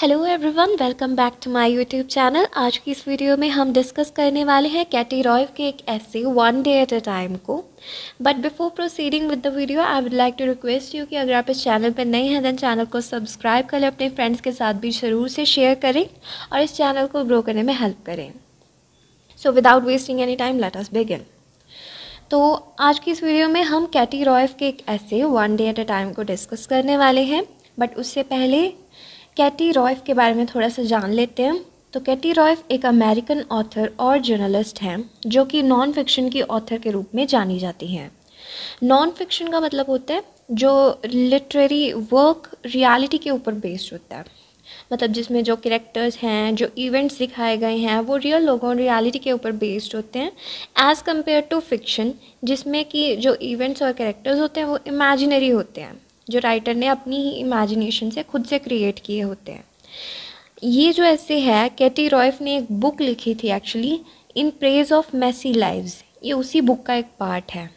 hello everyone welcome back to my YouTube channel आज की इस वीडियो में हम डिस्कस करने वाले हैं कैटी रॉय के एक ऐसे one day at a time को but before proceeding with the video I would like to request you कि अगर आप इस चैनल पर नए हैं देन चैनल को सब्सक्राइब करें अपने फ्रेंड्स के साथ भी ज़रूर से शेयर करें और इस चैनल को ग्रो करने में हेल्प करें so without wasting any time let us begin तो आज की इस वीडियो में हम कैटी रॉयफ के एक ऐसे one day at a time को डिस्कस करने वाले हैं बट उससे पहले कैटी रॉयफ के बारे में थोड़ा सा जान लेते हैं तो कैटी रॉयफ एक अमेरिकन ऑथर और जर्नलिस्ट हैं जो कि नॉन फिक्शन की ऑथर के रूप में जानी जाती हैं नॉन फिक्शन का मतलब होता है जो लिटरेरी वर्क रियलिटी के ऊपर बेस्ड होता है मतलब जिसमें जो करेक्टर्स हैं जो इवेंट्स दिखाए गए हैं वो रियल लोगों रियलिटी के ऊपर बेस्ड होते हैं एज़ कम्पेयर टू फिक्शन जिसमें कि जो इवेंट्स और करेक्टर्स होते हैं वो इमेजिनरी होते हैं जो राइटर ने अपनी ही इमेजिनेशन से खुद से क्रिएट किए होते हैं ये जो ऐसे है कैटी रॉयफ ने एक बुक लिखी थी actually in praise of messy lives ये उसी बुक का एक पार्ट है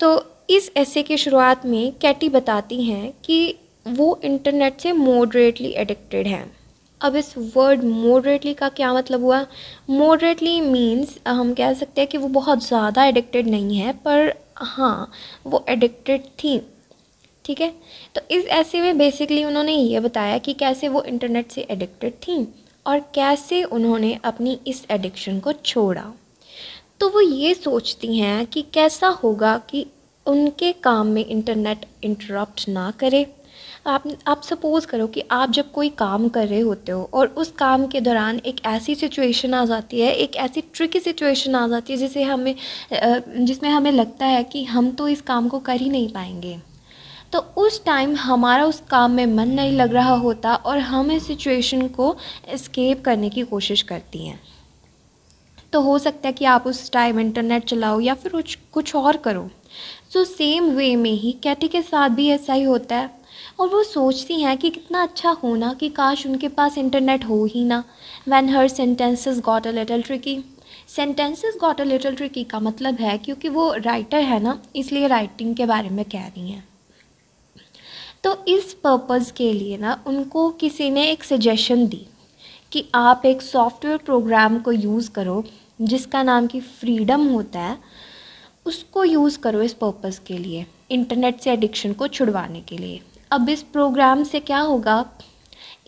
तो इस ऐसे की शुरुआत में कैटी बताती हैं कि वो इंटरनेट से मॉडरेटली एडिक्टेड हैं अब इस वर्ड मोडरेटली का क्या मतलब हुआ मोडरेटली मीन्स हम कह सकते हैं कि वो बहुत ज़्यादा एडिक्टेड नहीं है पर हाँ वो एडिक्टेड थी ठीक है तो इस ऐसे में बेसिकली उन्होंने ये बताया कि कैसे वो इंटरनेट से एडिक्टेड थी और कैसे उन्होंने अपनी इस एडिक्शन को छोड़ा तो वो ये सोचती हैं कि कैसा होगा कि उनके काम में इंटरनेट इंटरप्ट ना करे आप आप सपोज़ करो कि आप जब कोई काम कर रहे होते हो और उस काम के दौरान एक ऐसी सिचुएशन आ जाती है एक ऐसी ट्रिकी सिचुएशन आ जाती है जिसे हमें जिसमें हमें लगता है कि हम तो इस काम को कर ही नहीं पाएंगे तो उस टाइम हमारा उस काम में मन नहीं लग रहा होता और हम इस सिचुएशन को एस्केप करने की कोशिश करती हैं तो हो सकता है कि आप उस टाइम इंटरनेट चलाओ या फिर कुछ कुछ और करो सो सेम वे में ही कैटी के साथ भी ऐसा ही होता है और वो सोचती हैं कि कितना अच्छा होना कि काश उनके पास इंटरनेट हो ही ना when her sentences got a little tricky sentences got a little tricky का मतलब है क्योंकि वो राइटर है ना इसलिए राइटिंग के बारे में कह रही हैं तो इस पर्पज़ के लिए ना उनको किसी ने एक सजेशन दी कि आप एक सॉफ्टवेयर प्रोग्राम को यूज़ करो जिसका नाम कि फ्रीडम होता है उसको यूज़ करो इस पर्पज़ के लिए इंटरनेट से एडिक्शन को छुड़वाने के लिए अब इस प्रोग्राम से क्या होगा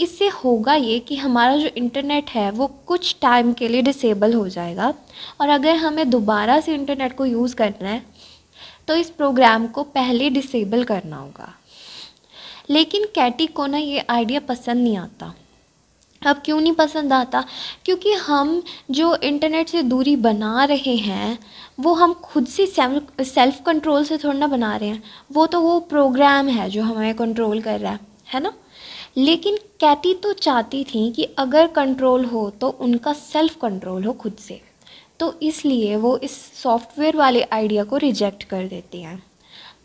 इससे होगा ये कि हमारा जो इंटरनेट है वो कुछ टाइम के लिए डिसेबल हो जाएगा और अगर हमें दोबारा से इंटरनेट को यूज़ करना है तो इस प्रोग्राम को पहले डिसेबल करना होगा लेकिन कैटी को ना ये आइडिया पसंद नहीं आता अब क्यों नहीं पसंद आता क्योंकि हम जो इंटरनेट से दूरी बना रहे हैं वो हम खुद से सेल्फ कंट्रोल से थोड़ा ना बना रहे हैं वो तो वो प्रोग्राम है जो हमें कंट्रोल कर रहा है है ना लेकिन कैटी तो चाहती थी कि अगर कंट्रोल हो तो उनका सेल्फ कंट्रोल हो खुद से तो इसलिए वो इस सॉफ्टवेयर वाले आइडिया को रिजेक्ट कर देती हैं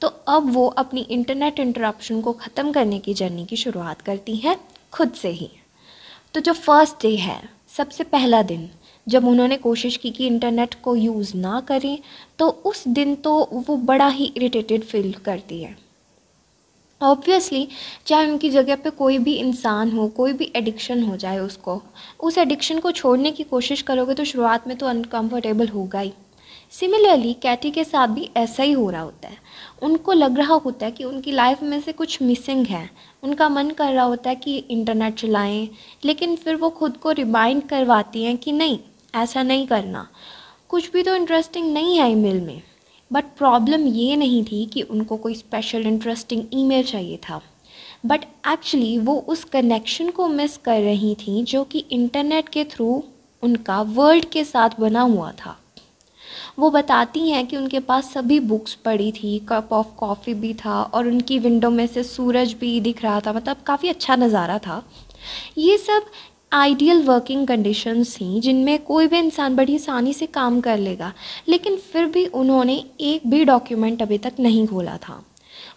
तो अब वो अपनी इंटरनेट इंटरप्शन को ख़त्म करने की जर्नी की शुरुआत करती हैं खुद से ही तो जो फर्स्ट डे है सबसे पहला दिन जब उन्होंने कोशिश की कि इंटरनेट को यूज़ ना करें तो उस दिन तो वो बड़ा ही इरिटेटेड फील करती है ऑब्वियसली चाहे उनकी जगह पे कोई भी इंसान हो कोई भी एडिक्शन हो जाए उसको उस एडिक्शन को छोड़ने की कोशिश करोगे तो शुरुआत में तो अनकम्फर्टेबल होगा ही सिमिलरली कैटी के साथ भी ऐसा ही हो रहा होता है उनको लग रहा होता है कि उनकी लाइफ में से कुछ मिसिंग है उनका मन कर रहा होता है कि इंटरनेट चलाएं लेकिन फिर वो ख़ुद को रिमाइंड करवाती हैं कि नहीं ऐसा नहीं करना कुछ भी तो इंटरेस्टिंग नहीं है ईमेल में बट प्रॉब्लम ये नहीं थी कि उनको कोई स्पेशल इंटरेस्टिंग ईमेल चाहिए था बट एक्चुअली वो उस कनेक्शन को मिस कर रही थी जो कि इंटरनेट के थ्रू उनका वर्ल्ड के साथ बना हुआ था वो बताती हैं कि उनके पास सभी बुक्स पड़ी थी कप ऑफ कॉफ़ी भी था और उनकी विंडो में से सूरज भी दिख रहा था मतलब काफ़ी अच्छा नज़ारा था ये सब आइडियल वर्किंग कंडीशंस थी जिनमें कोई भी इंसान बड़ी आसानी से काम कर लेगा लेकिन फिर भी उन्होंने एक भी डॉक्यूमेंट अभी तक नहीं खोला था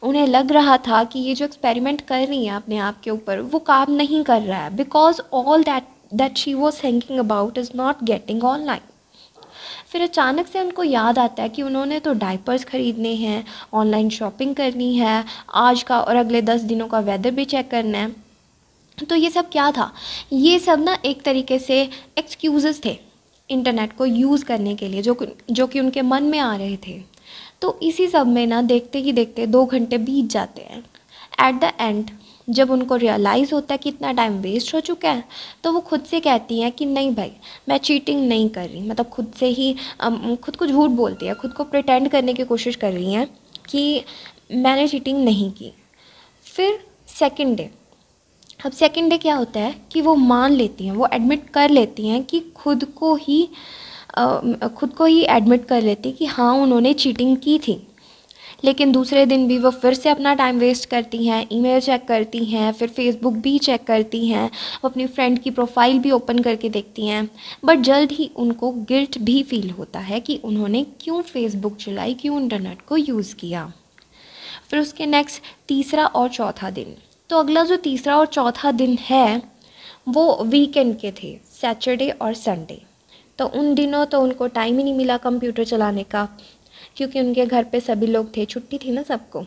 उन्हें लग रहा था कि ये जो एक्सपेरिमेंट कर रही हैं अपने आप के ऊपर वो काम नहीं कर रहा है because all that that she was thinking about is not getting online फिर अचानक से उनको याद आता है कि उन्होंने तो डाइपर्स ख़रीदने हैं ऑनलाइन शॉपिंग करनी है आज का और अगले दस दिनों का वेदर भी चेक करना है तो ये सब क्या था ये सब ना एक तरीके से एक्सक्यूज़ थे इंटरनेट को यूज़ करने के लिए जो जो कि उनके मन में आ रहे थे तो इसी सब में ना देखते ही देखते दो घंटे बीत जाते हैं एट द एंड जब उनको रियलाइज़ होता है कि इतना टाइम वेस्ट हो चुका है तो वो खुद से कहती हैं कि नहीं भाई मैं चीटिंग नहीं कर रही मतलब खुद से ही खुद को झूठ बोलती है खुद को प्रटेंड करने की कोशिश कर रही हैं कि मैंने चीटिंग नहीं की फिर सेकेंड डे अब सेकेंड डे क्या होता है कि वो मान लेती हैं वो एडमिट कर लेती हैं कि खुद को ही खुद को ही एडमिट कर लेती कि हाँ उन्होंने चीटिंग की थी लेकिन दूसरे दिन भी वो फिर से अपना टाइम वेस्ट करती हैं ईमेल चेक करती हैं फिर फेसबुक भी चेक करती हैं वो अपनी फ्रेंड की प्रोफाइल भी ओपन करके देखती हैं बट जल्द ही उनको गिल्ट भी फील होता है कि उन्होंने क्यों फेसबुक चलाई क्यों इंटरनेट को यूज़ किया फिर उसके नेक्स्ट तीसरा और चौथा दिन तो अगला जो तीसरा और चौथा दिन है वो वीकेंड के थे सैटरडे और संडे तो उन दिनों तो उनको टाइम ही नहीं मिला कंप्यूटर चलाने का क्योंकि उनके घर पे सभी लोग थे छुट्टी थी ना सबको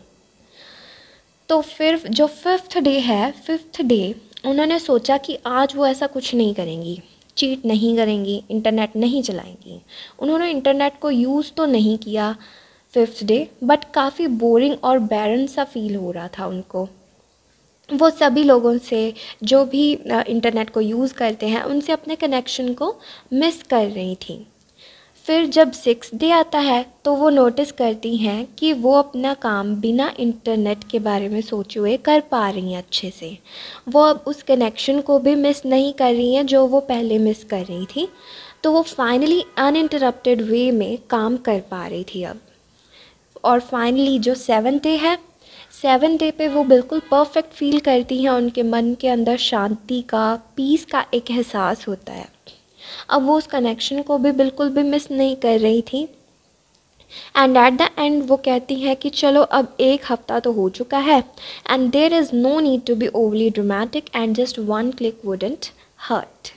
तो फिर जो फिफ्थ डे है फिफ्थ डे उन्होंने सोचा कि आज वो ऐसा कुछ नहीं करेंगी चीट नहीं करेंगी इंटरनेट नहीं चलाएंगी उन्होंने इंटरनेट को यूज़ तो नहीं किया फिफ्थ डे बट काफ़ी बोरिंग और बैरन सा फील हो रहा था उनको वो सभी लोगों से जो भी इंटरनेट को यूज़ करते हैं उनसे अपने कनेक्शन को मिस कर रही थी फिर जब सिक्स डे आता है तो वो नोटिस करती हैं कि वो अपना काम बिना इंटरनेट के बारे में सोचे हुए कर पा रही हैं अच्छे से वो अब उस कनेक्शन को भी मिस नहीं कर रही हैं जो वो पहले मिस कर रही थी तो वो फाइनली अनइंटरप्टेड वे में काम कर पा रही थी अब और फाइनली जो सेवन डे है सेवन डे पे वो बिल्कुल परफेक्ट फील करती हैं उनके मन के अंदर शांति का पीस का एक एहसास होता है अब वो उस कनेक्शन को भी बिल्कुल भी मिस नहीं कर रही थी एंड एट द एंड वो कहती है कि चलो अब एक हफ्ता तो हो चुका है and there is no need to be overly dramatic and just one click wouldn't hurt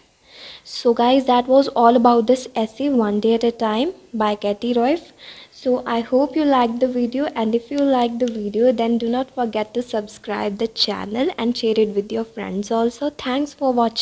so guys that was all about this ऐसी one day at a time by Katie Roiff so I hope you like the video and if you like the video then do not get to subscribe the channel and share it with your friends also thanks for watching